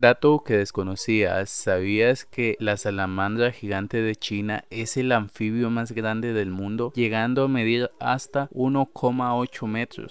Dato que desconocías, ¿sabías que la salamandra gigante de China es el anfibio más grande del mundo, llegando a medir hasta 1,8 metros?